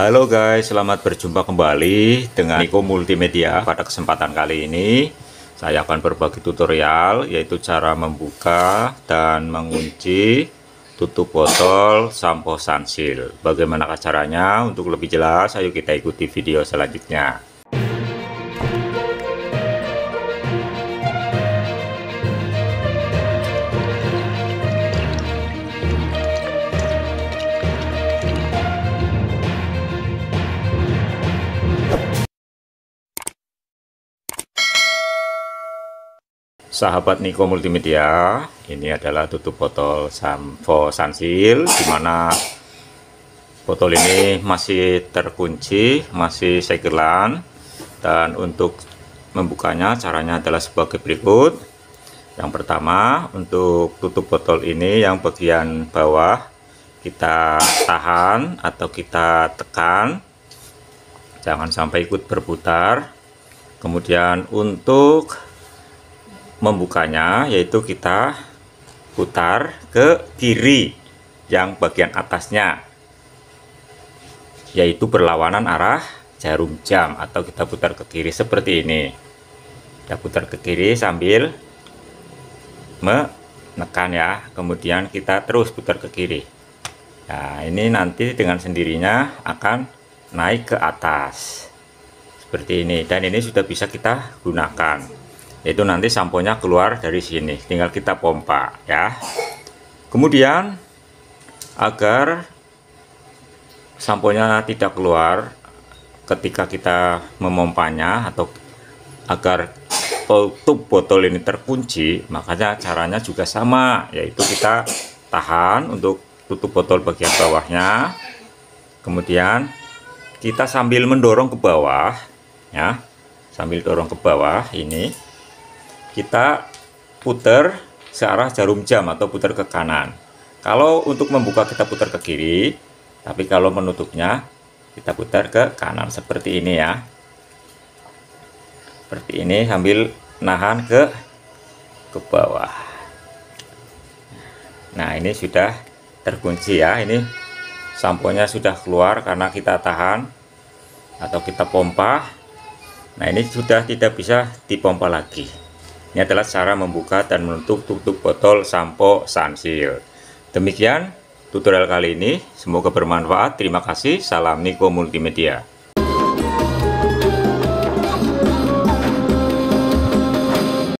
Halo guys, selamat berjumpa kembali dengan Niko Multimedia. Pada kesempatan kali ini, saya akan berbagi tutorial yaitu cara membuka dan mengunci tutup botol sampo sansil. Bagaimana caranya? Untuk lebih jelas, ayo kita ikuti video selanjutnya. sahabat Niko Multimedia ini adalah tutup botol Sampo Sansil dimana botol ini masih terkunci masih segelan dan untuk membukanya caranya adalah sebagai berikut yang pertama untuk tutup botol ini yang bagian bawah kita tahan atau kita tekan jangan sampai ikut berputar kemudian untuk membukanya yaitu kita putar ke kiri yang bagian atasnya yaitu berlawanan arah jarum jam atau kita putar ke kiri seperti ini kita putar ke kiri sambil menekan ya kemudian kita terus putar ke kiri nah ini nanti dengan sendirinya akan naik ke atas seperti ini dan ini sudah bisa kita gunakan itu nanti samponya keluar dari sini tinggal kita pompa ya kemudian agar samponya tidak keluar ketika kita memompanya atau agar tutup botol ini terkunci makanya caranya juga sama yaitu kita tahan untuk tutup botol bagian bawahnya kemudian kita sambil mendorong ke bawah ya sambil dorong ke bawah ini kita putar searah jarum jam atau putar ke kanan. Kalau untuk membuka kita putar ke kiri, tapi kalau menutupnya kita putar ke kanan seperti ini ya. Seperti ini sambil nahan ke ke bawah. Nah, ini sudah terkunci ya. Ini samponya sudah keluar karena kita tahan atau kita pompa. Nah, ini sudah tidak bisa dipompa lagi. Ini adalah cara membuka dan menutup tutup botol sampo sansil. Demikian tutorial kali ini, semoga bermanfaat. Terima kasih. Salam Niko Multimedia.